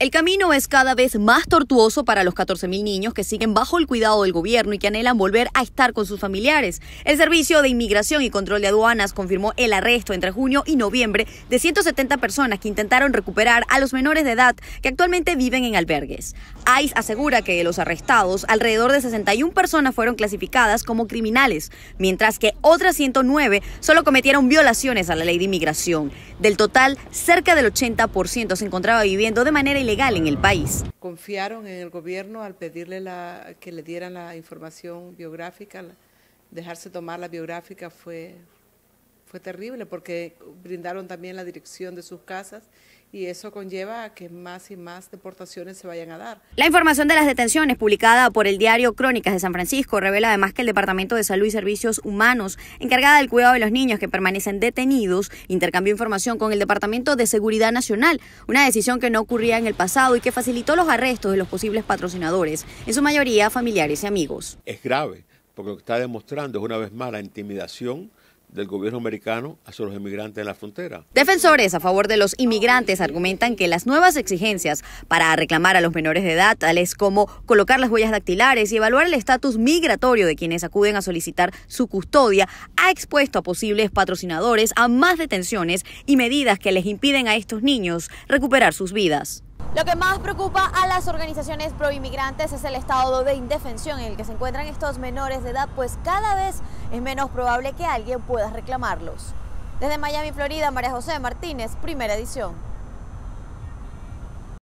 El camino es cada vez más tortuoso para los 14.000 niños que siguen bajo el cuidado del gobierno y que anhelan volver a estar con sus familiares. El Servicio de Inmigración y Control de Aduanas confirmó el arresto entre junio y noviembre de 170 personas que intentaron recuperar a los menores de edad que actualmente viven en albergues. ICE asegura que de los arrestados, alrededor de 61 personas fueron clasificadas como criminales, mientras que otras 109 solo cometieron violaciones a la ley de inmigración. Del total, cerca del 80% se encontraba viviendo de manera ilegal legal en el país. Confiaron en el gobierno al pedirle la, que le dieran la información biográfica, dejarse tomar la biográfica fue, fue terrible porque brindaron también la dirección de sus casas y eso conlleva a que más y más deportaciones se vayan a dar. La información de las detenciones publicada por el diario Crónicas de San Francisco revela además que el Departamento de Salud y Servicios Humanos, encargada del cuidado de los niños que permanecen detenidos, intercambió información con el Departamento de Seguridad Nacional, una decisión que no ocurría en el pasado y que facilitó los arrestos de los posibles patrocinadores, en su mayoría familiares y amigos. Es grave, porque lo que está demostrando es una vez más la intimidación del gobierno americano hacia los inmigrantes en la frontera. Defensores a favor de los inmigrantes argumentan que las nuevas exigencias para reclamar a los menores de edad, tales como colocar las huellas dactilares y evaluar el estatus migratorio de quienes acuden a solicitar su custodia, ha expuesto a posibles patrocinadores a más detenciones y medidas que les impiden a estos niños recuperar sus vidas. Lo que más preocupa a las organizaciones pro-inmigrantes es el estado de indefensión en el que se encuentran estos menores de edad, pues cada vez es menos probable que alguien pueda reclamarlos. Desde Miami, Florida, María José Martínez, primera edición.